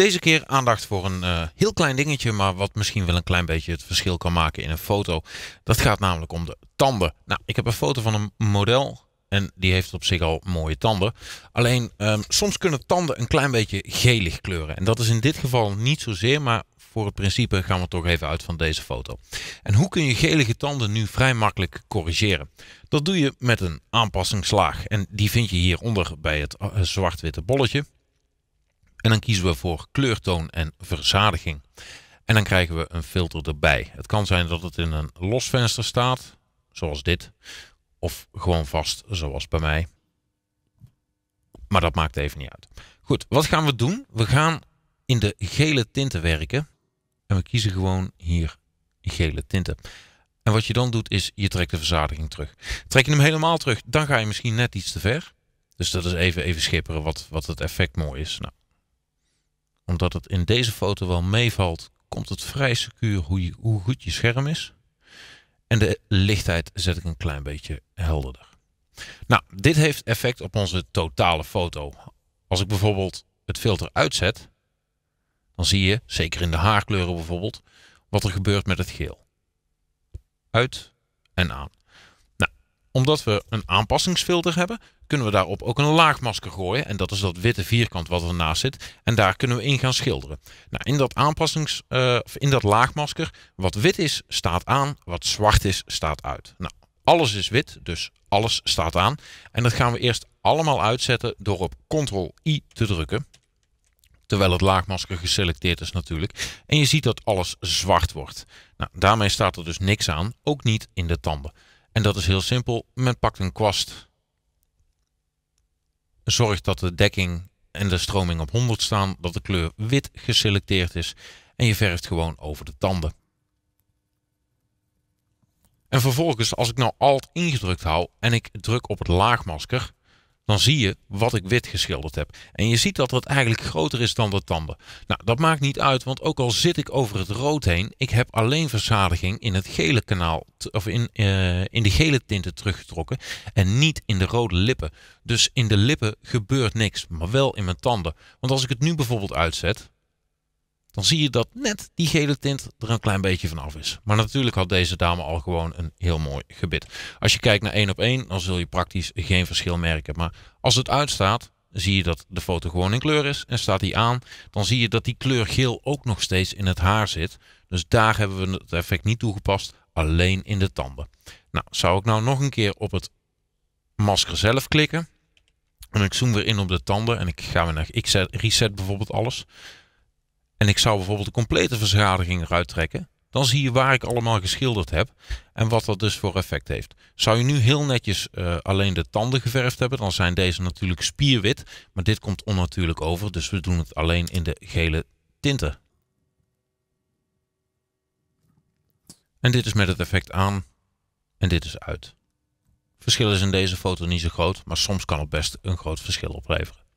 Deze keer aandacht voor een eh, heel klein dingetje, maar wat misschien wel een klein beetje het verschil kan maken in een foto. Dat gaat namelijk om de tanden. Nou, ik heb een foto van een model en die heeft op zich al mooie tanden. Alleen ehm, soms kunnen tanden een klein beetje gelig kleuren. En dat is in dit geval niet zozeer, maar voor het principe gaan we toch even uit van deze foto. En hoe kun je gelige tanden nu vrij makkelijk corrigeren? Dat doe je met een aanpassingslaag. En die vind je hieronder bij het eh, zwart-witte bolletje. En dan kiezen we voor kleurtoon en verzadiging. En dan krijgen we een filter erbij. Het kan zijn dat het in een los venster staat, zoals dit. Of gewoon vast, zoals bij mij. Maar dat maakt even niet uit. Goed, wat gaan we doen? We gaan in de gele tinten werken. En we kiezen gewoon hier gele tinten. En wat je dan doet is, je trekt de verzadiging terug. Trek je hem helemaal terug, dan ga je misschien net iets te ver. Dus dat is even, even schipperen wat, wat het effect mooi is. Nou, omdat het in deze foto wel meevalt, komt het vrij secuur hoe, hoe goed je scherm is. En de lichtheid zet ik een klein beetje helderder. Nou, dit heeft effect op onze totale foto. Als ik bijvoorbeeld het filter uitzet, dan zie je, zeker in de haarkleuren bijvoorbeeld, wat er gebeurt met het geel. Uit en aan. Nou, omdat we een aanpassingsfilter hebben, kunnen we daarop ook een laagmasker gooien. En dat is dat witte vierkant wat ernaast zit. En daar kunnen we in gaan schilderen. Nou, in dat aanpassings, eh, in dat laagmasker, wat wit is, staat aan. Wat zwart is, staat uit. Nou, alles is wit, dus alles staat aan. En dat gaan we eerst allemaal uitzetten door op Ctrl-I te drukken. Terwijl het laagmasker geselecteerd is natuurlijk. En je ziet dat alles zwart wordt. Nou, daarmee staat er dus niks aan, ook niet in de tanden. En dat is heel simpel, men pakt een kwast Zorg dat de dekking en de stroming op 100 staan, dat de kleur wit geselecteerd is en je verft gewoon over de tanden. En vervolgens, als ik nou Alt ingedrukt hou en ik druk op het laagmasker, dan zie je wat ik wit geschilderd heb. En je ziet dat dat eigenlijk groter is dan de tanden. Nou, dat maakt niet uit, want ook al zit ik over het rood heen, ik heb alleen verzadiging in het gele kanaal, of in, eh, in de gele tinten teruggetrokken en niet in de rode lippen. Dus in de lippen gebeurt niks, maar wel in mijn tanden. Want als ik het nu bijvoorbeeld uitzet, dan zie je dat net die gele tint er een klein beetje van af is. Maar natuurlijk had deze dame al gewoon een heel mooi gebit. Als je kijkt naar één op één, dan zul je praktisch geen verschil merken. Maar als het uitstaat, zie je dat de foto gewoon in kleur is. En staat die aan, dan zie je dat die kleur geel ook nog steeds in het haar zit. Dus daar hebben we het effect niet toegepast, alleen in de tanden. Nou, zou ik nou nog een keer op het masker zelf klikken. En ik zoom weer in op de tanden en ik ga weer naar... Ik reset bijvoorbeeld alles en ik zou bijvoorbeeld de complete verschadiging eruit trekken, dan zie je waar ik allemaal geschilderd heb en wat dat dus voor effect heeft. Zou je nu heel netjes eh, alleen de tanden geverfd hebben, dan zijn deze natuurlijk spierwit, maar dit komt onnatuurlijk over, dus we doen het alleen in de gele tinten. En dit is met het effect aan en dit is uit. Verschil is in deze foto niet zo groot, maar soms kan het best een groot verschil opleveren.